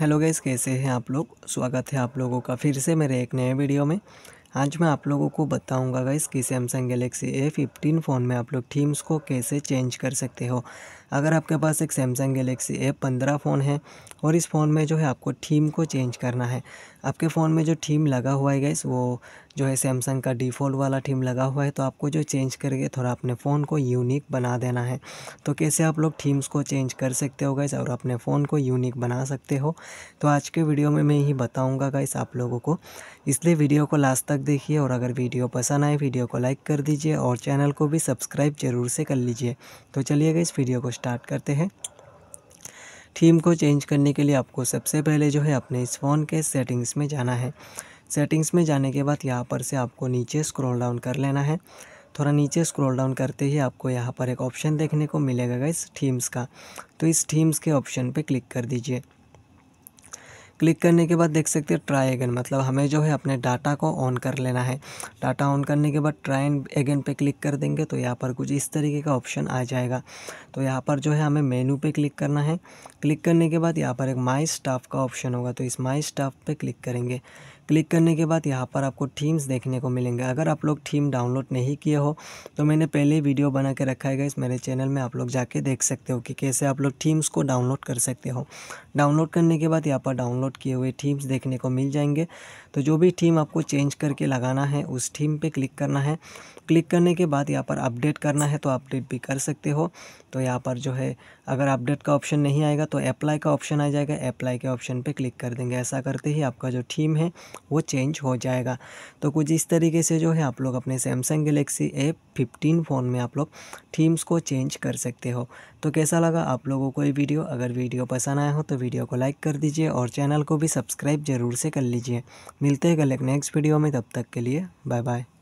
hello guys कैसे हैं आप लोग स्वागत है आप लोगों का फिर से मेरे एक नए वीडियो में आज मैं आप लोगों को बताऊंगा गैस कि Samsung Galaxy A fifteen phone में आप लोग थीम्स को कैसे चेंज कर सकते हो अगर आपके पास एक सैमसंग गैलेक्सी ए पंद्रह फ़ोन है और इस फ़ोन में जो है आपको थीम को चेंज करना है आपके फ़ोन में जो थीम लगा हुआ है गैस वो जो है सैमसंग का डिफ़ॉल्ट वाला थीम लगा हुआ है तो आपको जो चेंज करके थोड़ा अपने फ़ोन को यूनिक बना देना है तो कैसे आप लोग थीम्स को चेंज कर सकते हो गाइस और अपने फ़ोन को यूनिक बना सकते हो तो आज के वीडियो में मैं ही बताऊँगा गाइस आप लोगों को इसलिए वीडियो को लास्ट तक देखिए और अगर वीडियो पसंद आए वीडियो को लाइक कर दीजिए और चैनल को भी सब्सक्राइब ज़रूर से कर लीजिए तो चलिए गाइस वीडियो को स्टार्ट करते हैं थीम को चेंज करने के लिए आपको सबसे पहले जो है अपने इस फ़ोन के सेटिंग्स में जाना है सेटिंग्स में जाने के बाद यहाँ पर से आपको नीचे स्क्रॉल डाउन कर लेना है थोड़ा नीचे स्क्रॉल डाउन करते ही आपको यहाँ पर एक ऑप्शन देखने को मिलेगा इस थीम्स का तो इस थीम्स के ऑप्शन पर क्लिक कर दीजिए क्लिक करने के बाद देख सकते हैं ट्राई अगेन मतलब हमें जो है अपने डाटा को ऑन कर लेना है डाटा ऑन करने के बाद ट्राई अगेन पे क्लिक कर देंगे तो यहाँ पर कुछ इस तरीके का ऑप्शन आ जाएगा तो यहाँ पर जो है हमें मेनू पे क्लिक करना है क्लिक करने के बाद यहाँ पर एक माई स्टाफ का ऑप्शन होगा तो इस माई स्टाफ पे क्लिक करेंगे क्लिक करने के बाद यहाँ पर आपको थीम्स देखने को मिलेंगे अगर आप लोग थीम डाउनलोड नहीं किए हो तो मैंने पहले वीडियो बना के रखा है इस मेरे चैनल में आप लोग जाके देख सकते हो कि कैसे आप लोग थीम्स को डाउनलोड कर सकते हो डाउनलोड करने के बाद यहाँ पर डाउनलोड किए हुए थीम्स देखने को मिल जाएंगे तो जो भी थीम आपको चेंज करके लगाना है उस थीम पर क्लिक करना है क्लिक करने के बाद यहाँ पर अपडेट करना है तो अपडेट भी कर सकते हो तो यहाँ पर जो है अगर अपडेट का ऑप्शन नहीं आएगा तो अप्लाई का ऑप्शन आ जाएगा अप्लाई के ऑप्शन पर क्लिक कर देंगे ऐसा करते ही आपका जो थीम है वो चेंज हो जाएगा तो कुछ इस तरीके से जो है आप लोग अपने Samsung Galaxy A fifteen phone में आप लोग थीम्स को चेंज कर सकते हो तो कैसा लगा आप लोगों को ये वीडियो अगर वीडियो पसंद आया हो तो वीडियो को लाइक कर दीजिए और चैनल को भी सब्सक्राइब ज़रूर से कर लीजिए मिलते हैं कल एक नेक्स्ट वीडियो में तब तक के लिए बाय बाय